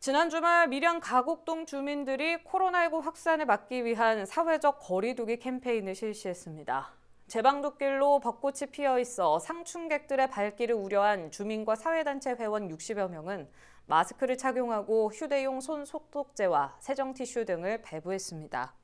지난 주말 밀양 가곡동 주민들이 코로나19 확산을 막기 위한 사회적 거리두기 캠페인을 실시했습니다. 제방도길로 벚꽃이 피어 있어 상춘객들의 발길을 우려한 주민과 사회단체 회원 60여 명은 마스크를 착용하고 휴대용 손 소독제와 세정티슈 등을 배부했습니다.